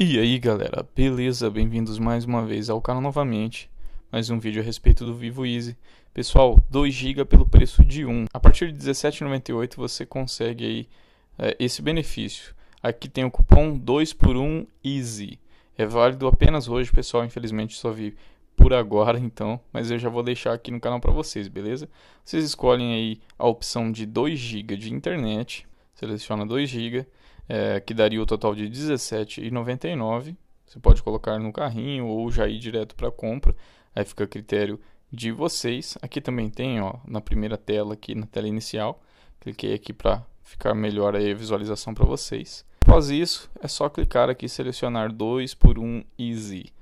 E aí galera, beleza? Bem-vindos mais uma vez ao canal novamente. Mais um vídeo a respeito do Vivo Easy. Pessoal, 2GB pelo preço de 1. A partir de R$17,98 você consegue aí é, esse benefício. Aqui tem o cupom 2x1 EASY. É válido apenas hoje, pessoal. Infelizmente só vi por agora, então. Mas eu já vou deixar aqui no canal para vocês, beleza? Vocês escolhem aí a opção de 2GB de internet. Seleciona 2GB é, que daria o total de R$17,99. Você pode colocar no carrinho ou já ir direto para compra. Aí fica a critério de vocês. Aqui também tem, ó, na primeira tela aqui, na tela inicial. Cliquei aqui para ficar melhor a visualização para vocês. Após isso, é só clicar aqui selecionar dois por um Easy.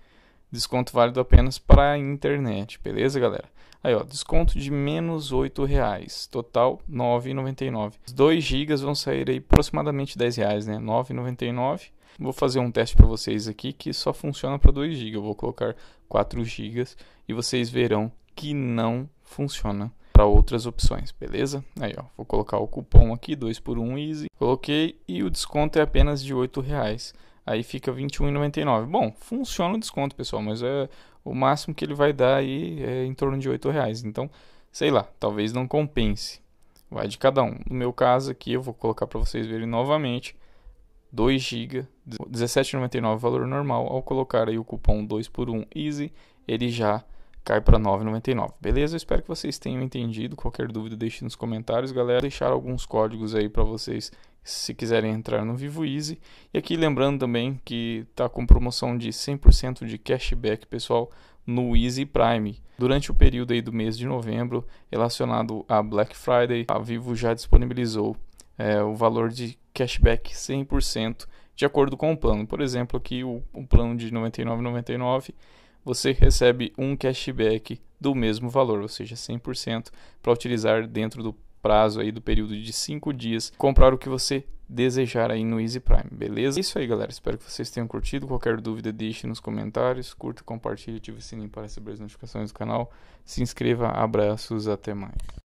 Desconto válido apenas para a internet, beleza, galera? Aí, ó, desconto de menos R$ total R$ 9,99. Os 2 GB vão sair aí aproximadamente R$ 10,00, né? R$ 9,99. Vou fazer um teste para vocês aqui que só funciona para 2 GB. Eu vou colocar 4 GB e vocês verão que não funciona para outras opções, beleza? Aí, ó, vou colocar o cupom aqui, 2 por 1 Easy. Coloquei e o desconto é apenas de R$ 8,00. Aí fica 21,99. Bom, funciona o desconto, pessoal, mas é o máximo que ele vai dar aí é em torno de R$ reais. Então, sei lá, talvez não compense. Vai de cada um. No meu caso aqui, eu vou colocar para vocês verem novamente. 2 GB, 17,99 valor normal. Ao colocar aí o cupom 2 por 1 Easy, ele já cai para 9,99. Beleza? Eu espero que vocês tenham entendido. Qualquer dúvida, deixe nos comentários, galera. Vou deixar alguns códigos aí para vocês se quiserem entrar no Vivo Easy. E aqui lembrando também que está com promoção de 100% de cashback, pessoal, no Easy Prime. Durante o período aí do mês de novembro, relacionado a Black Friday, a Vivo já disponibilizou é, o valor de cashback 100% de acordo com o plano. Por exemplo, aqui o, o plano de R$ 99,99, você recebe um cashback do mesmo valor, ou seja, 100% para utilizar dentro do prazo aí do período de 5 dias, comprar o que você desejar aí no Easy Prime, beleza? É isso aí, galera. Espero que vocês tenham curtido. Qualquer dúvida, deixe nos comentários. Curta, compartilhe, ative o sininho para receber as notificações do canal. Se inscreva. Abraços, até mais.